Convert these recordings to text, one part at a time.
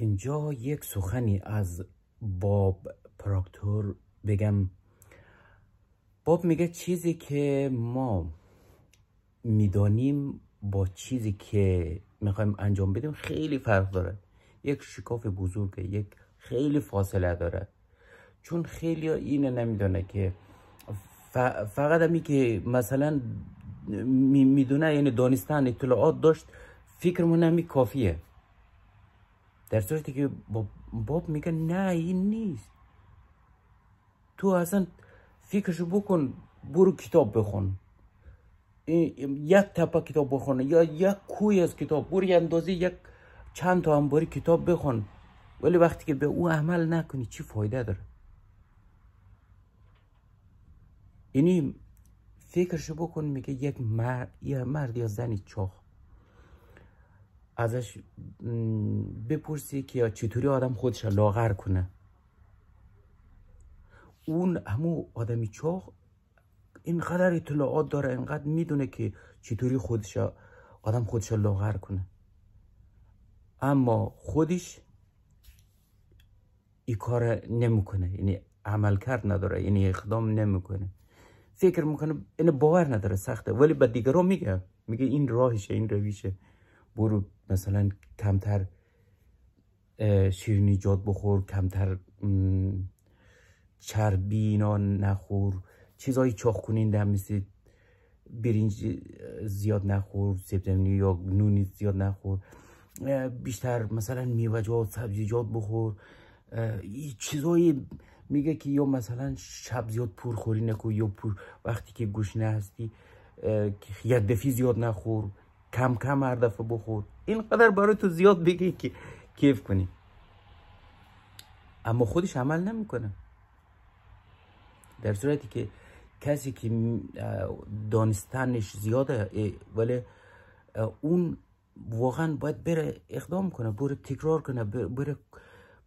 اینجا یک سخنی از باب پراکتور بگم باب میگه چیزی که ما میدانیم با چیزی که میخوایم انجام بدیم خیلی فرق داره یک شکاف بزرگه یک خیلی فاصله داره چون خیلی اینه نمیدانه که فقط همی که مثلا میدونه یعنی دانستن اطلاعات داشت فکرمون همی کافیه در صورتی که باب میگه نه این نیست تو اصلا فکرشو بکن برو کتاب بخون یک تپه کتاب بخون یا یک کوی از کتاب برو اندازه یک چند تا هم باری کتاب بخون ولی وقتی که به او عمل نکنی چی فایده داره یعنی فکرشو بکن میگه یک مرد یا مرد یا زنی چاخ ازش بپرسی که چطوری آدم خودش لاغر کنه اون همو آدمی چاق اینقدر اطلاعات داره اینقدر میدونه که چطوری خودش آدم خودش لاغر کنه اما خودش این کار نمیکنه یعنی عمل کرد نداره یعنی اقدام نمیکنه فکر میکنه این یعنی باور نداره سخته ولی به دیگران میگه میگه این راهشه این رویشه برو مثلا کمتر شیرینی جاد بخور کمتر چربی اینا نخور چیزهای چاق کننده مثل برینج زیاد نخور سبزمینی یا نونی زیاد نخور بیشتر مثلا میوه‌جات سبزیجات بخور چیزای میگه که یا مثلا شب زیاد خوری نکو یا پور وقتی که گوش هستی یک دفی زیاد نخور کم کم هر دفعه بخور اینقدر برای تو زیاد بگی که کیف کنی اما خودش عمل نمیکنه در صورتی که کسی که دانستنش زیاده ولی اون واقعا باید بره اقدام کنه بره تکرار کنه بره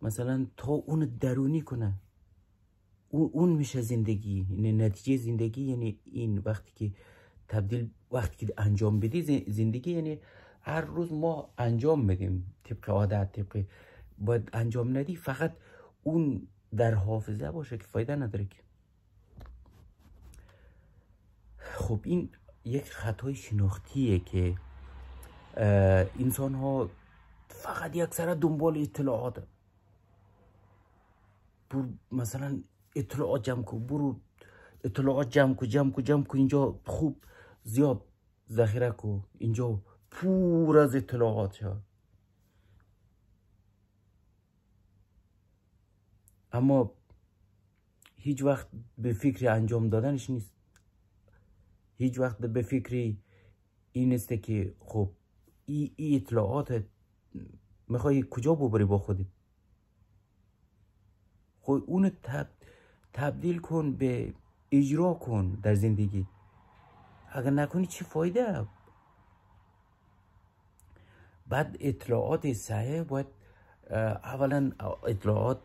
مثلا تا اون درونی کنه اون میشه زندگی یعنی نتیجه زندگی یعنی این وقتی که تبدیل وقتی که انجام بدی زندگی یعنی هر روز ما انجام بدیم طبق عادت طبق باید انجام ندی فقط اون در حافظه باشه که فایده نداره که خب این یک خطای شناختیه که انسان ها فقط یک دنبال اطلاعات بر مثلا اطلاعات جمع کو برو اطلاعات جمع کو جمع کو جمع کو اینجا خوب زیاد ذخیره کو اینجا پور از اطلاعات شد اما هیچ وقت به فکر انجام دادنش نیست هیچ وقت به فکر این نیسته که خب این ای اطلاعات میخوای کجا ببری با خودی خب اونو تبدیل کن به اجرا کن در زندگی اگر نکنی چی فایده بعد اطلاعات صحیح باید اولا اطلاعات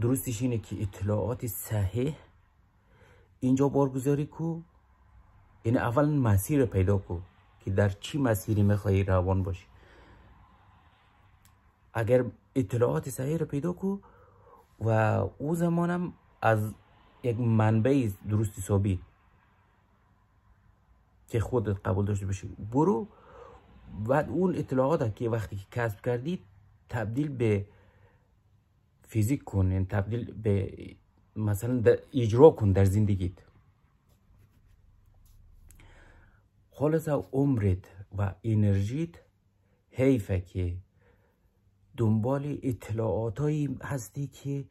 درستش اینه که اطلاعات صحیح اینجا بارگذاری کو این یعنی اولا مسیر پیدا کو که در چی مسیری میخوایی روان باشی اگر اطلاعات صحیح رو پیدا کو و او زمانم از یک منبع درست حسابی که خودت قبول داشته باشی برو و اون اطلاعات که وقتی که کسب کردی تبدیل به فیزیک کن یعنی تبدیل به مثلا اجرا کن در زندگیت خالصا عمرت و انرژیت حیفه که دنبال اطلاعات هستی که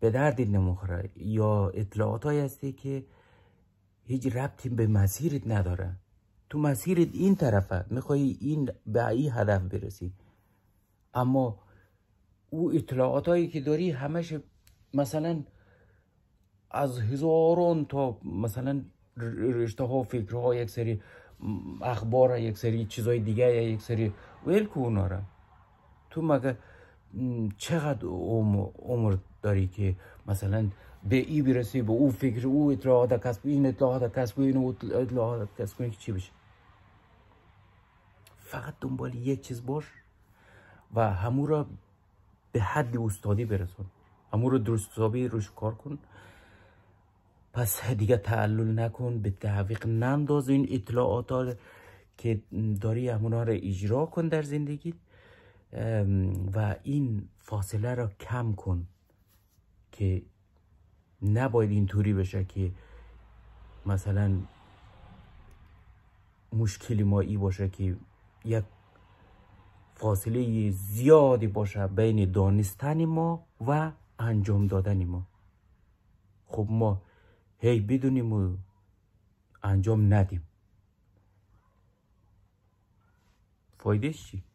به درد نمیخوره یا اطلاعات هستی که هیچ ربطی به مسیرت نداره تو مسیرت این طرفه میخوای این به این هدف برسی اما او اطلاعات هایی که داری همش مثلا از هزاران تا مثلا رشته ها فکر ها یک سری اخبار یک سری چیزای دیگه یک سری ویل را تو مگه چقدر عمر داری که مثلا به ای برسی به او فکر او اطلاعات کسب این اطلاعات کسب این اطلاعات کسب که چی بشه فقط دنبال یک چیز باش و همو را به حد استادی برسون همو را درست حسابی روش کار کن پس دیگه تعلل نکن به تعویق ننداز این اطلاعات که داری همونا را اجرا کن در زندگی و این فاصله را کم کن که نباید اینطوری بشه که مثلا مشکلی ما ای باشه که یک فاصله زیادی باشه بین دانستن ما و انجام دادن ما خب ما هی بدونیم و انجام ندیم فایده چی؟